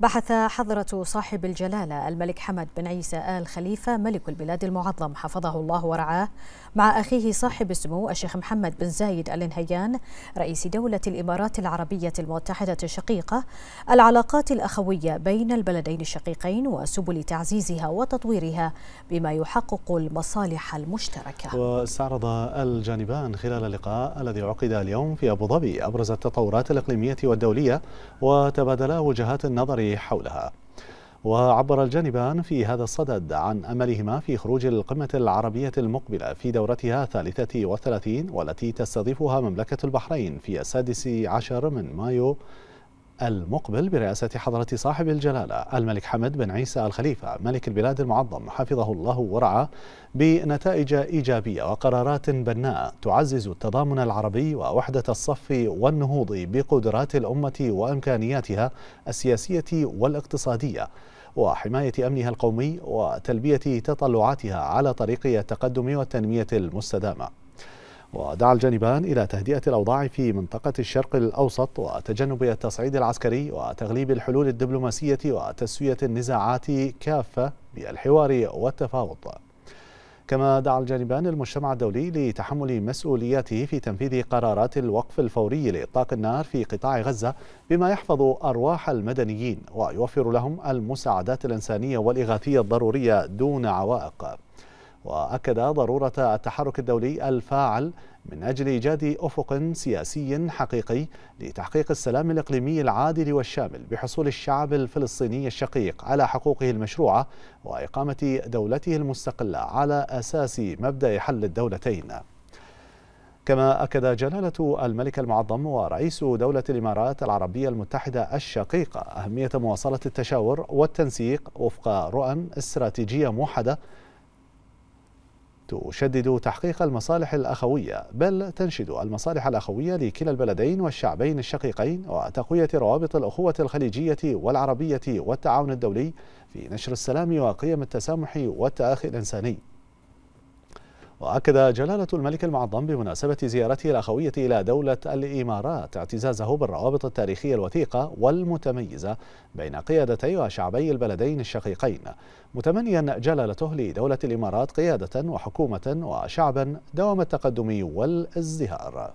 بحث حضرة صاحب الجلالة الملك حمد بن عيسى آل خليفة ملك البلاد المعظم حفظه الله ورعاه مع أخيه صاحب السمو الشيخ محمد بن زايد آل نهيان رئيس دولة الإمارات العربية المتحدة الشقيقة العلاقات الأخوية بين البلدين الشقيقين وسبل تعزيزها وتطويرها بما يحقق المصالح المشتركة واستعرض الجانبان خلال اللقاء الذي عقد اليوم في أبو ظبي أبرز التطورات الإقليمية والدولية وتبادلا وجهات النظر حولها وعبر الجانبان في هذا الصدد عن أملهما في خروج القمة العربية المقبلة في دورتها الثالثة والثلاثين والتي تستضيفها مملكة البحرين في السادس عشر من مايو المقبل برئاسة حضرة صاحب الجلالة الملك حمد بن عيسى الخليفة ملك البلاد المعظم حفظه الله ورعاه بنتائج إيجابية وقرارات بناءة تعزز التضامن العربي ووحدة الصف والنهوض بقدرات الأمة وإمكانياتها السياسية والاقتصادية وحماية أمنها القومي وتلبية تطلعاتها على طريق التقدم والتنمية المستدامة ودعا الجانبان إلى تهدئة الأوضاع في منطقة الشرق الأوسط وتجنب التصعيد العسكري وتغليب الحلول الدبلوماسية وتسوية النزاعات كافة بالحوار والتفاوض كما دعا الجانبان المجتمع الدولي لتحمل مسؤولياته في تنفيذ قرارات الوقف الفوري لإطلاق النار في قطاع غزة بما يحفظ أرواح المدنيين ويوفر لهم المساعدات الإنسانية والإغاثية الضرورية دون عوائق وأكد ضرورة التحرك الدولي الفاعل من أجل إيجاد أفق سياسي حقيقي لتحقيق السلام الإقليمي العادل والشامل بحصول الشعب الفلسطيني الشقيق على حقوقه المشروعة وإقامة دولته المستقلة على أساس مبدأ حل الدولتين كما أكد جلالة الملك المعظم ورئيس دولة الإمارات العربية المتحدة الشقيقة أهمية مواصلة التشاور والتنسيق وفق رؤى استراتيجية موحدة تشدد تحقيق المصالح الأخوية بل تنشد المصالح الأخوية لكلا البلدين والشعبين الشقيقين وتقوية روابط الأخوة الخليجية والعربية والتعاون الدولي في نشر السلام وقيم التسامح والتآخي الإنساني وأكد جلالة الملك المعظم بمناسبة زيارته الأخوية إلى دولة الإمارات اعتزازه بالروابط التاريخية الوثيقة والمتميزة بين قيادتي وشعبي البلدين الشقيقين متمنيا جلالته لدولة الإمارات قيادة وحكومة وشعبا دوام التقدم والازدهار